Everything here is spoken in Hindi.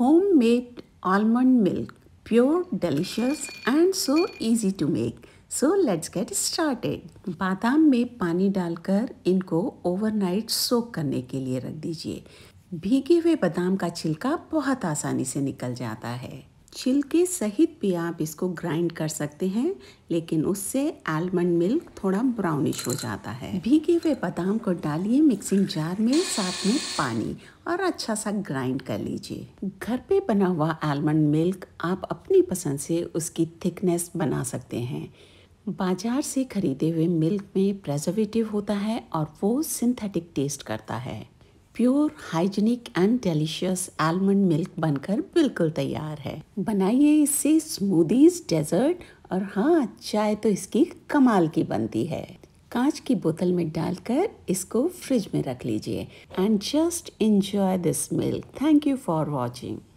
home made almond milk pure delicious and so easy to make so let's get started बादाम में पानी डालकर इनको ओवरनाइट सोक करने के लिए रख दीजिए भीगे हुए बादाम का छिलका बहुत आसानी से निकल जाता है छिलके सहित भी आप इसको ग्राइंड कर सकते हैं लेकिन उससे आलमंड मिल्क थोड़ा ब्राउनिश हो जाता है भीगे हुए बादाम को डालिए मिक्सिंग जार में साथ में पानी और अच्छा सा ग्राइंड कर लीजिए घर पे बना हुआ आलमंड मिल्क आप अपनी पसंद से उसकी थिकनेस बना सकते हैं बाजार से खरीदे हुए मिल्क में प्रेजर्वेटिव होता है और वो सिंथेटिक टेस्ट करता है pure hygienic and delicious almond milk बनकर बिल्कुल तैयार है बनाइए इससे स्मूदीज डेजर्ट और हाँ चाय तो इसकी कमाल की बनती है कांच की बोतल में डालकर इसको फ्रिज में रख लीजिए and just enjoy this milk thank you for watching